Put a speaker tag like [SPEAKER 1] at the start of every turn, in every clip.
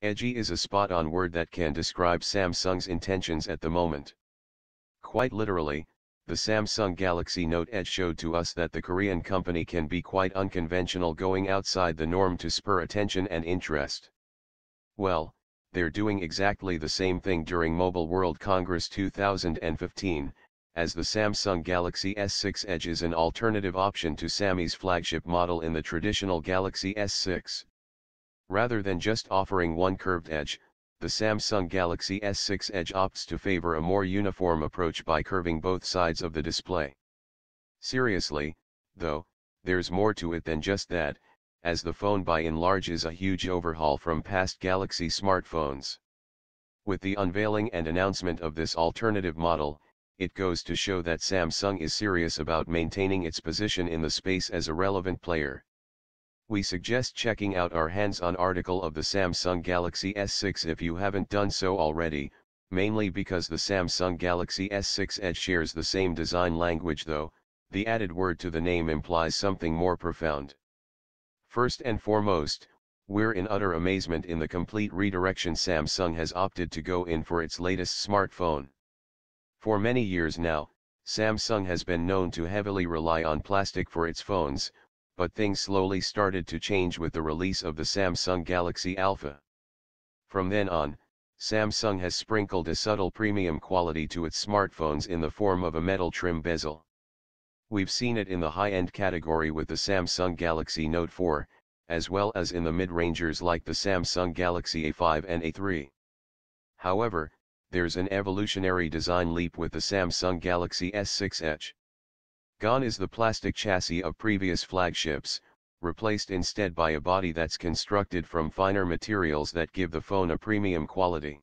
[SPEAKER 1] Edgy is a spot-on word that can describe Samsung's intentions at the moment. Quite literally, the Samsung Galaxy Note Edge showed to us that the Korean company can be quite unconventional going outside the norm to spur attention and interest. Well, they're doing exactly the same thing during Mobile World Congress 2015, as the Samsung Galaxy S6 Edge is an alternative option to Sammy's flagship model in the traditional Galaxy S6. Rather than just offering one curved edge, the Samsung Galaxy S6 Edge opts to favor a more uniform approach by curving both sides of the display. Seriously, though, there's more to it than just that, as the phone by and large is a huge overhaul from past Galaxy smartphones. With the unveiling and announcement of this alternative model, it goes to show that Samsung is serious about maintaining its position in the space as a relevant player we suggest checking out our hands-on article of the Samsung Galaxy S6 if you haven't done so already, mainly because the Samsung Galaxy S6 Edge shares the same design language though, the added word to the name implies something more profound. First and foremost, we're in utter amazement in the complete redirection Samsung has opted to go in for its latest smartphone. For many years now, Samsung has been known to heavily rely on plastic for its phones, but things slowly started to change with the release of the Samsung Galaxy Alpha. From then on, Samsung has sprinkled a subtle premium quality to its smartphones in the form of a metal trim bezel. We've seen it in the high-end category with the Samsung Galaxy Note 4, as well as in the mid-rangers like the Samsung Galaxy A5 and A3. However, there's an evolutionary design leap with the Samsung Galaxy S6 Edge. Gone is the plastic chassis of previous flagships, replaced instead by a body that's constructed from finer materials that give the phone a premium quality.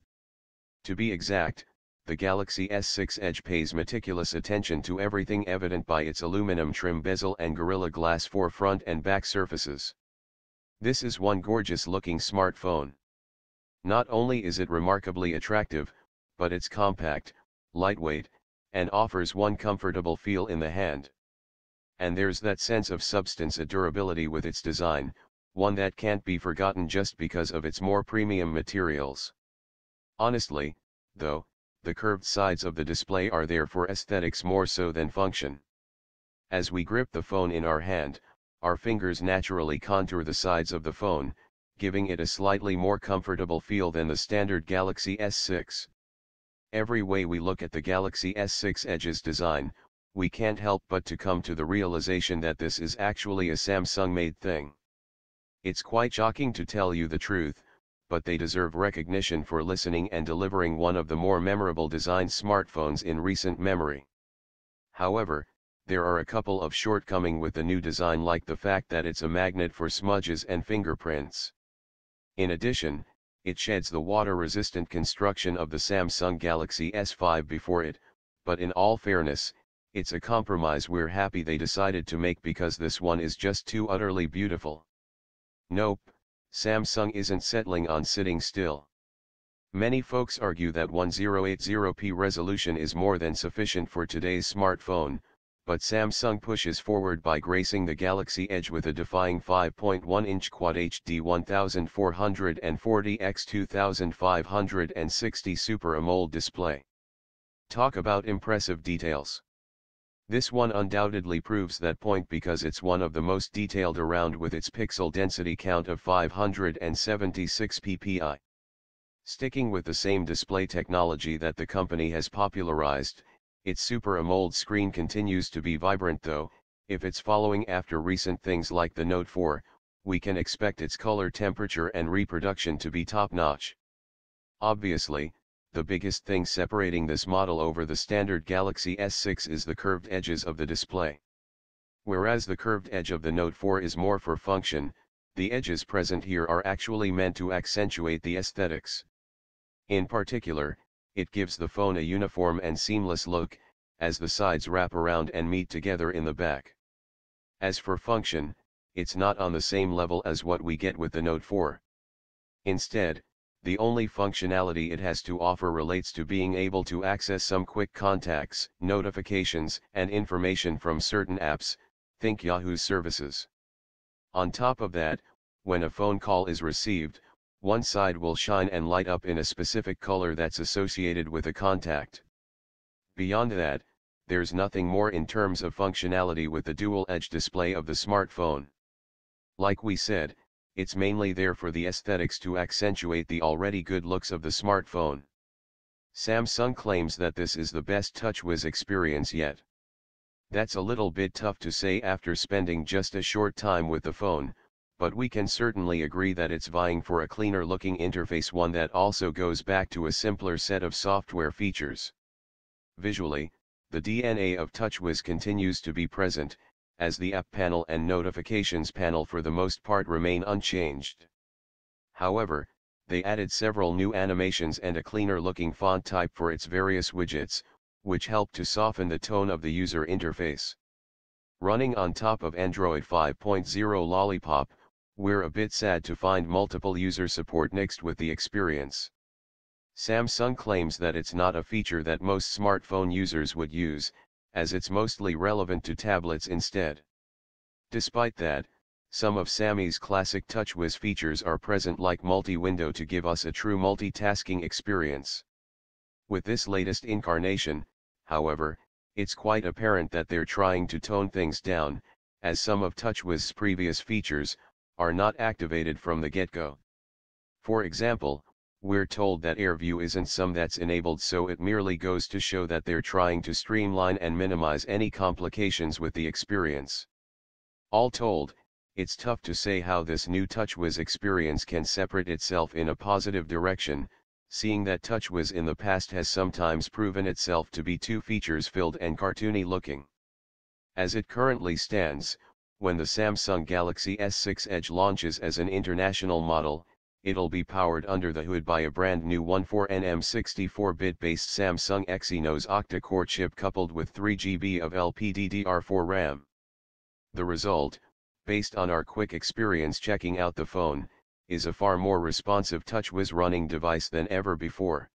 [SPEAKER 1] To be exact, the Galaxy S6 Edge pays meticulous attention to everything evident by its aluminum trim bezel and Gorilla Glass 4 front and back surfaces. This is one gorgeous looking smartphone. Not only is it remarkably attractive, but it's compact, lightweight, and offers one comfortable feel in the hand. And there's that sense of substance a durability with its design, one that can't be forgotten just because of its more premium materials. Honestly, though, the curved sides of the display are there for aesthetics more so than function. As we grip the phone in our hand, our fingers naturally contour the sides of the phone, giving it a slightly more comfortable feel than the standard Galaxy S6. Every way we look at the Galaxy S6 Edge's design, we can't help but to come to the realization that this is actually a Samsung-made thing. It's quite shocking to tell you the truth, but they deserve recognition for listening and delivering one of the more memorable design smartphones in recent memory. However, there are a couple of shortcomings with the new design like the fact that it's a magnet for smudges and fingerprints. In addition, it sheds the water-resistant construction of the Samsung Galaxy S5 before it, but in all fairness, it's a compromise we're happy they decided to make because this one is just too utterly beautiful. Nope, Samsung isn't settling on sitting still. Many folks argue that 1080p resolution is more than sufficient for today's smartphone, but Samsung pushes forward by gracing the Galaxy Edge with a defying 5.1-inch Quad HD 1440x2560 Super AMOLED display. Talk about impressive details. This one undoubtedly proves that point because it's one of the most detailed around with its pixel density count of 576 ppi. Sticking with the same display technology that the company has popularized, its Super AMOLED screen continues to be vibrant though, if it's following after recent things like the Note 4, we can expect its color temperature and reproduction to be top-notch. Obviously, the biggest thing separating this model over the standard Galaxy S6 is the curved edges of the display. Whereas the curved edge of the Note 4 is more for function, the edges present here are actually meant to accentuate the aesthetics. In particular, it gives the phone a uniform and seamless look, as the sides wrap around and meet together in the back. As for function, it's not on the same level as what we get with the Note 4. Instead, the only functionality it has to offer relates to being able to access some quick contacts, notifications, and information from certain apps, think Yahoo services. On top of that, when a phone call is received, one side will shine and light up in a specific color that's associated with a contact. Beyond that, there's nothing more in terms of functionality with the dual-edge display of the smartphone. Like we said, it's mainly there for the aesthetics to accentuate the already good looks of the smartphone. Samsung claims that this is the best TouchWiz experience yet. That's a little bit tough to say after spending just a short time with the phone, but we can certainly agree that it's vying for a cleaner looking interface one that also goes back to a simpler set of software features. Visually, the DNA of TouchWiz continues to be present, as the app panel and notifications panel for the most part remain unchanged. However, they added several new animations and a cleaner looking font type for its various widgets, which help to soften the tone of the user interface. Running on top of Android 5.0 Lollipop, we're a bit sad to find multiple user support next with the experience. Samsung claims that it's not a feature that most smartphone users would use, as it's mostly relevant to tablets instead. Despite that, some of Sammy's classic TouchWiz features are present like multi-window to give us a true multitasking experience. With this latest incarnation, however, it's quite apparent that they're trying to tone things down, as some of TouchWiz's previous features, are not activated from the get-go. For example, we're told that AirView isn't some that's enabled so it merely goes to show that they're trying to streamline and minimize any complications with the experience. All told, it's tough to say how this new TouchWiz experience can separate itself in a positive direction, seeing that TouchWiz in the past has sometimes proven itself to be too features-filled and cartoony looking. As it currently stands, when the Samsung Galaxy S6 Edge launches as an international model, it'll be powered under the hood by a brand new 14nm 64-bit based Samsung Exynos octa-core chip coupled with 3GB of LPDDR4 RAM. The result, based on our quick experience checking out the phone, is a far more responsive TouchWiz running device than ever before.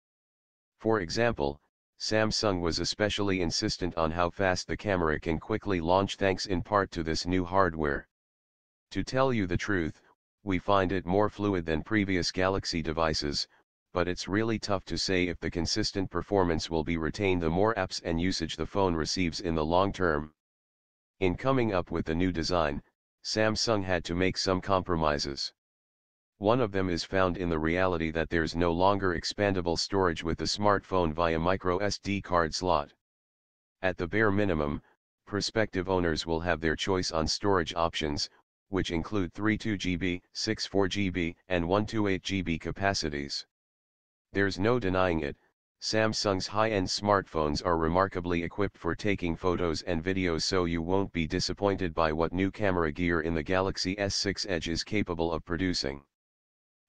[SPEAKER 1] For example, Samsung was especially insistent on how fast the camera can quickly launch thanks in part to this new hardware. To tell you the truth, we find it more fluid than previous Galaxy devices, but it's really tough to say if the consistent performance will be retained the more apps and usage the phone receives in the long term. In coming up with the new design, Samsung had to make some compromises. One of them is found in the reality that there's no longer expandable storage with the smartphone via microSD card slot. At the bare minimum, prospective owners will have their choice on storage options, which include 32GB, 64GB, and 128GB capacities. There's no denying it, Samsung's high-end smartphones are remarkably equipped for taking photos and videos so you won't be disappointed by what new camera gear in the Galaxy S6 Edge is capable of producing.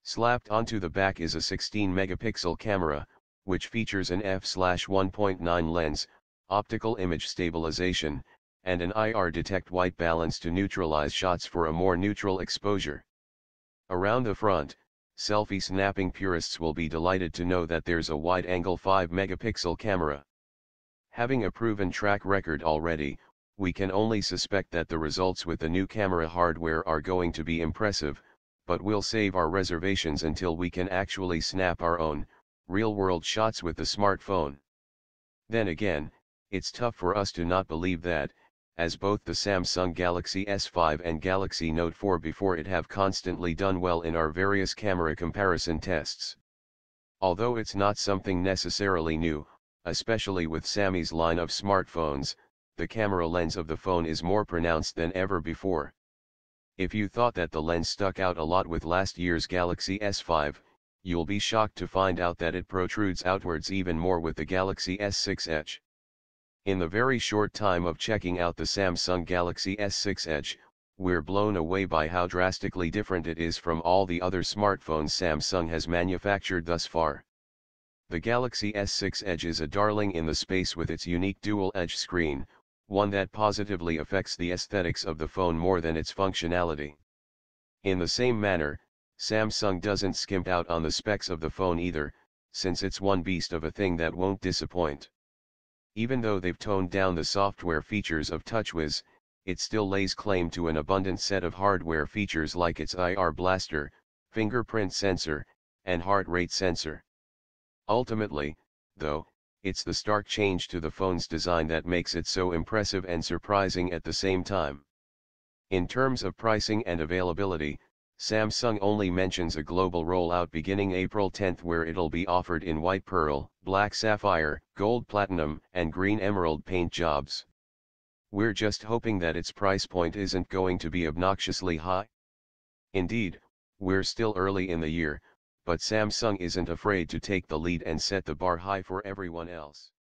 [SPEAKER 1] Slapped onto the back is a 16-megapixel camera, which features an f/1.9 lens, optical image stabilization, and an IR detect white balance to neutralize shots for a more neutral exposure. Around the front, selfie snapping purists will be delighted to know that there's a wide-angle 5-megapixel camera. Having a proven track record already, we can only suspect that the results with the new camera hardware are going to be impressive, but we'll save our reservations until we can actually snap our own, real-world shots with the smartphone. Then again, it's tough for us to not believe that, as both the Samsung Galaxy S5 and Galaxy Note 4 before it have constantly done well in our various camera comparison tests. Although it's not something necessarily new, especially with Sammy's line of smartphones, the camera lens of the phone is more pronounced than ever before. If you thought that the lens stuck out a lot with last year's Galaxy S5, you'll be shocked to find out that it protrudes outwards even more with the Galaxy S6 Edge. In the very short time of checking out the Samsung Galaxy S6 Edge, we're blown away by how drastically different it is from all the other smartphones Samsung has manufactured thus far. The Galaxy S6 Edge is a darling in the space with its unique dual edge screen, one that positively affects the aesthetics of the phone more than its functionality. In the same manner, Samsung doesn't skimp out on the specs of the phone either, since it's one beast of a thing that won't disappoint. Even though they've toned down the software features of TouchWiz, it still lays claim to an abundant set of hardware features like its IR blaster, fingerprint sensor, and heart rate sensor. Ultimately, though, it's the stark change to the phone's design that makes it so impressive and surprising at the same time. In terms of pricing and availability, Samsung only mentions a global rollout beginning April 10 where it'll be offered in white pearl, black sapphire, gold platinum and green emerald paint jobs. We're just hoping that its price point isn't going to be obnoxiously high. Indeed, we're still early in the year, but Samsung isn't afraid to take the lead and set the bar high for everyone else.